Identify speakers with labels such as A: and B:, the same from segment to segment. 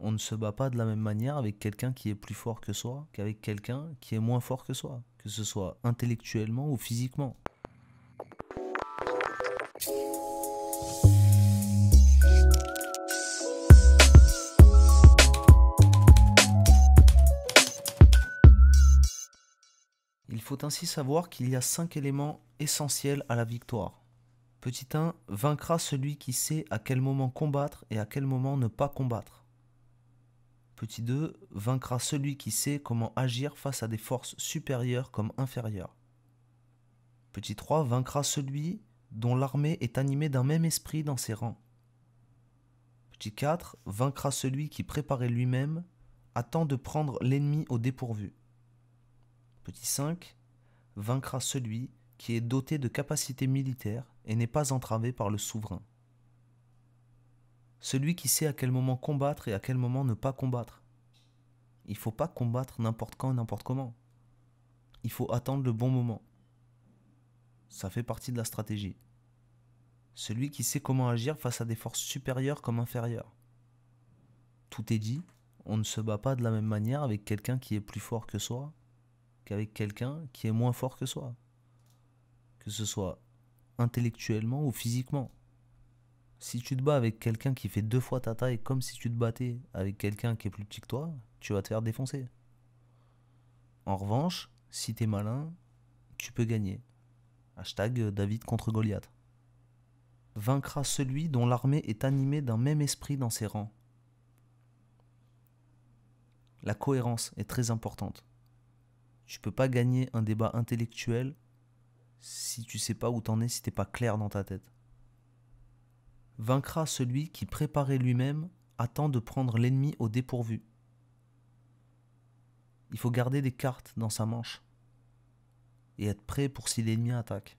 A: on ne se bat pas de la même manière avec quelqu'un qui est plus fort que soi qu'avec quelqu'un qui est moins fort que soi, que ce soit intellectuellement ou physiquement. Il faut ainsi savoir qu'il y a cinq éléments essentiels à la victoire. Petit 1 vaincra celui qui sait à quel moment combattre et à quel moment ne pas combattre. Petit 2 vaincra celui qui sait comment agir face à des forces supérieures comme inférieures. Petit 3 vaincra celui dont l'armée est animée d'un même esprit dans ses rangs. Petit 4 vaincra celui qui préparait lui-même à temps de prendre l'ennemi au dépourvu. Petit 5 vaincra celui qui est doté de capacités militaires et n'est pas entravé par le souverain celui qui sait à quel moment combattre et à quel moment ne pas combattre. Il faut pas combattre n'importe quand et n'importe comment. Il faut attendre le bon moment. Ça fait partie de la stratégie. Celui qui sait comment agir face à des forces supérieures comme inférieures. Tout est dit, on ne se bat pas de la même manière avec quelqu'un qui est plus fort que soi qu'avec quelqu'un qui est moins fort que soi. Que ce soit intellectuellement ou physiquement. Si tu te bats avec quelqu'un qui fait deux fois ta taille, comme si tu te battais avec quelqu'un qui est plus petit que toi, tu vas te faire défoncer. En revanche, si t'es malin, tu peux gagner. Hashtag euh, David contre Goliath. Vaincra celui dont l'armée est animée d'un même esprit dans ses rangs. La cohérence est très importante. Tu peux pas gagner un débat intellectuel si tu sais pas où t'en es, si t'es pas clair dans ta tête vaincra celui qui, préparé lui-même, attend de prendre l'ennemi au dépourvu. Il faut garder des cartes dans sa manche et être prêt pour si l'ennemi attaque.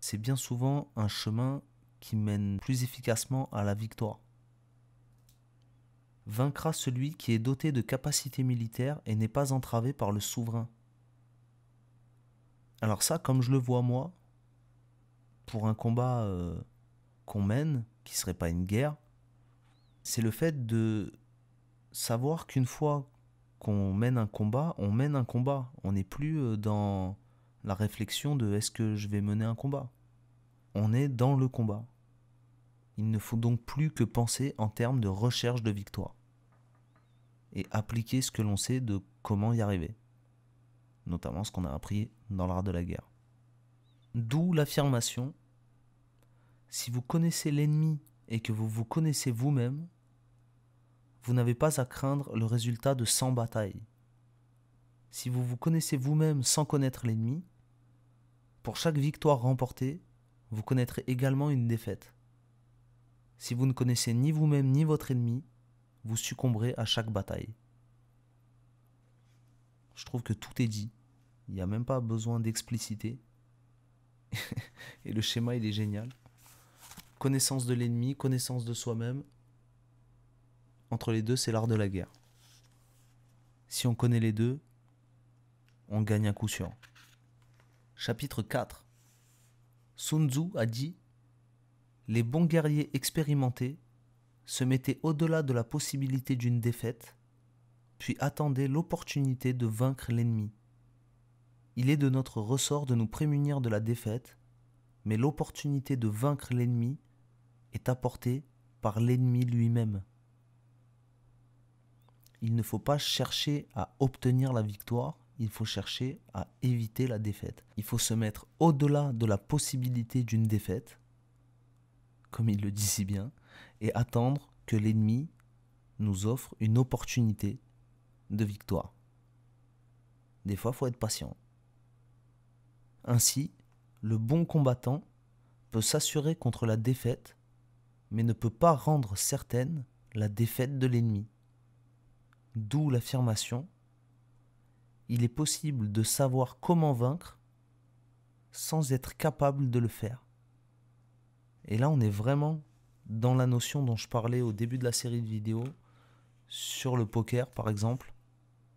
A: C'est bien souvent un chemin qui mène plus efficacement à la victoire. Vaincra celui qui est doté de capacités militaires et n'est pas entravé par le souverain. Alors ça, comme je le vois moi, pour un combat euh, qu'on mène, qui serait pas une guerre, c'est le fait de savoir qu'une fois qu'on mène un combat, on mène un combat. On n'est plus euh, dans la réflexion de est-ce que je vais mener un combat. On est dans le combat. Il ne faut donc plus que penser en termes de recherche de victoire et appliquer ce que l'on sait de comment y arriver, notamment ce qu'on a appris dans l'art de la guerre. D'où l'affirmation si vous connaissez l'ennemi et que vous vous connaissez vous-même, vous, n'avez pas à craindre le résultat de 100 batailles. Si vous vous connaissez vous-même sans connaître l'ennemi, pour chaque victoire remportée, vous connaîtrez également une défaite. Si vous ne connaissez ni vous-même ni votre ennemi, vous succomberez à chaque bataille. Je trouve que tout est dit. Il n'y a même pas besoin d'expliciter. Et le schéma, il est génial connaissance de l'ennemi, connaissance de soi-même. Entre les deux, c'est l'art de la guerre. Si on connaît les deux, on gagne un coup sûr. Chapitre 4 Sun Tzu a dit Les bons guerriers expérimentés se mettaient au-delà de la possibilité d'une défaite, puis attendaient l'opportunité de vaincre l'ennemi. Il est de notre ressort de nous prémunir de la défaite, mais l'opportunité de vaincre l'ennemi est apporté par l'ennemi lui-même. Il ne faut pas chercher à obtenir la victoire, il faut chercher à éviter la défaite. Il faut se mettre au-delà de la possibilité d'une défaite, comme il le dit si bien, et attendre que l'ennemi nous offre une opportunité de victoire. Des fois, il faut être patient. Ainsi, le bon combattant peut s'assurer contre la défaite mais ne peut pas rendre certaine la défaite de l'ennemi. D'où l'affirmation Il est possible de savoir comment vaincre sans être capable de le faire. Et là, on est vraiment dans la notion dont je parlais au début de la série de vidéos sur le poker, par exemple,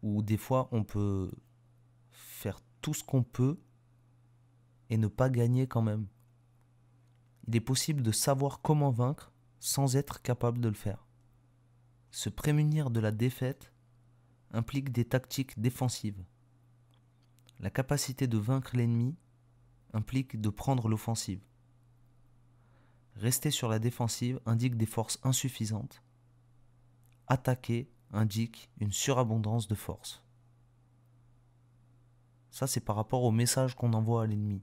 A: où des fois on peut faire tout ce qu'on peut et ne pas gagner quand même il est possible de savoir comment vaincre sans être capable de le faire. Se prémunir de la défaite implique des tactiques défensives. La capacité de vaincre l'ennemi implique de prendre l'offensive. Rester sur la défensive indique des forces insuffisantes. Attaquer indique une surabondance de forces. Ça, c'est par rapport au message qu'on envoie à l'ennemi.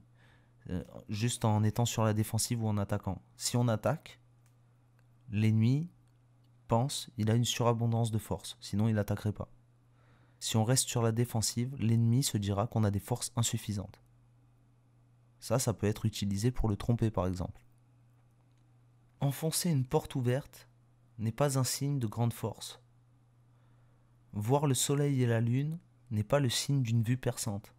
A: Euh, juste en étant sur la défensive ou en attaquant. Si on attaque, l'ennemi pense il a une surabondance de force, sinon il n'attaquerait pas. Si on reste sur la défensive, l'ennemi se dira qu'on a des forces insuffisantes. Ça, ça peut être utilisé pour le tromper par exemple. Enfoncer une porte ouverte n'est pas un signe de grande force. Voir le soleil et la lune n'est pas le signe d'une vue perçante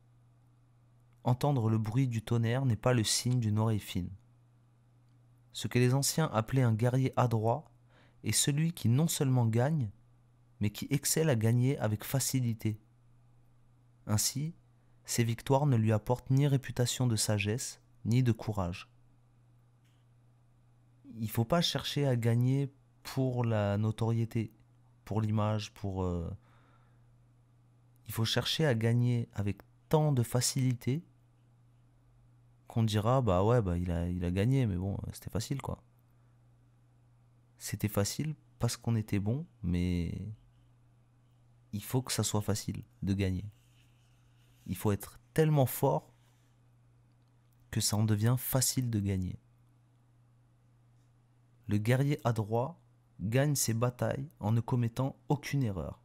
A: entendre le bruit du tonnerre n'est pas le signe d'une oreille fine. Ce que les anciens appelaient un guerrier adroit est celui qui non seulement gagne, mais qui excelle à gagner avec facilité. Ainsi, ses victoires ne lui apportent ni réputation de sagesse, ni de courage. Il ne faut pas chercher à gagner pour la notoriété, pour l'image, pour... Euh, il faut chercher à gagner avec tant de facilité qu'on dira bah ouais bah il a, il a gagné mais bon c'était facile quoi. C'était facile parce qu'on était bon mais il faut que ça soit facile de gagner. Il faut être tellement fort que ça en devient facile de gagner. Le guerrier adroit gagne ses batailles en ne commettant aucune erreur.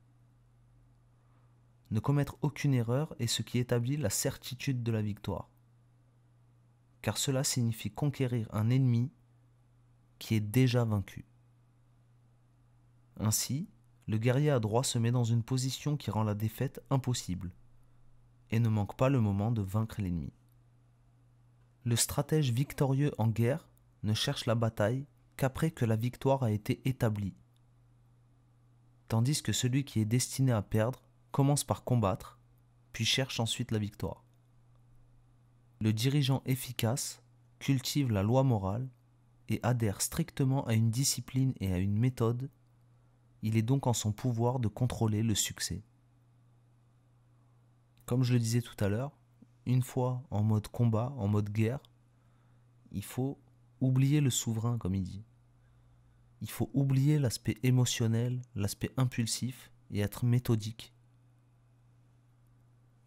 A: Ne commettre aucune erreur est ce qui établit la certitude de la victoire car cela signifie conquérir un ennemi qui est déjà vaincu. Ainsi, le guerrier adroit se met dans une position qui rend la défaite impossible, et ne manque pas le moment de vaincre l'ennemi. Le stratège victorieux en guerre ne cherche la bataille qu'après que la victoire a été établie, tandis que celui qui est destiné à perdre commence par combattre, puis cherche ensuite la victoire. Le dirigeant efficace cultive la loi morale et adhère strictement à une discipline et à une méthode, il est donc en son pouvoir de contrôler le succès. Comme je le disais tout à l'heure, une fois en mode combat, en mode guerre, il faut oublier le souverain, comme il dit. Il faut oublier l'aspect émotionnel, l'aspect impulsif et être méthodique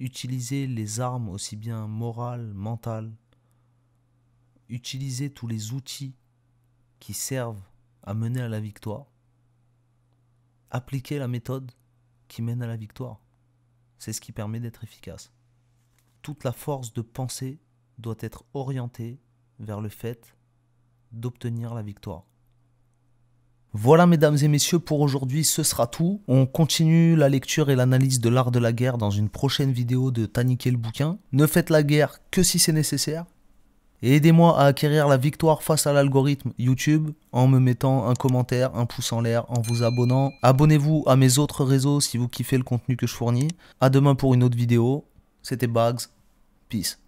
A: utiliser les armes aussi bien morales, mentales, utiliser tous les outils qui servent à mener à la victoire, appliquer la méthode qui mène à la victoire. C'est ce qui permet d'être efficace. Toute la force de pensée doit être orientée vers le fait d'obtenir la victoire. Voilà mesdames et messieurs, pour aujourd'hui ce sera tout. On continue la lecture et l'analyse de l'art de la guerre dans une prochaine vidéo de Taniquer le bouquin. Ne faites la guerre que si c'est nécessaire. Et aidez-moi à acquérir la victoire face à l'algorithme YouTube en me mettant un commentaire, un pouce en l'air, en vous abonnant. Abonnez-vous à mes autres réseaux si vous kiffez le contenu que je fournis. A demain pour une autre vidéo. C'était Bugs. Peace.